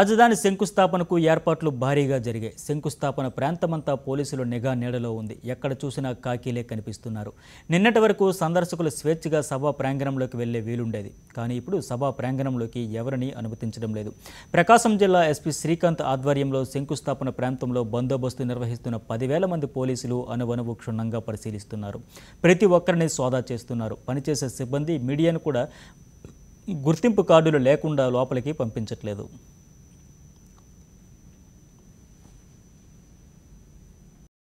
రాజధాని శంకుస్థాపనకు ఏర్పాట్లు భారీగా జరిగాయి శంకుస్థాపన ప్రాంతమంతా పోలీసులు నిఘా నీడలో ఉంది ఎక్కడ చూసినా కాకీలే కనిపిస్తున్నారు నిన్నటి వరకు సందర్శకులు స్వేచ్ఛగా సభా ప్రాంగణంలోకి వెళ్లే వీలుండేది కానీ ఇప్పుడు సభా ప్రాంగణంలోకి ఎవరిని అనుమతించడం లేదు ప్రకాశం జిల్లా ఎస్పీ శ్రీకాంత్ ఆధ్వర్యంలో శంకుస్థాపన ప్రాంతంలో బందోబస్తు నిర్వహిస్తున్న పదివేల మంది పోలీసులు అనువనువు క్షుణ్ణంగా పరిశీలిస్తున్నారు ప్రతి ఒక్కరిని సోదా చేస్తున్నారు పనిచేసే సిబ్బంది మీడియాను కూడా గుర్తింపు కార్డులు లేకుండా లోపలికి పంపించట్లేదు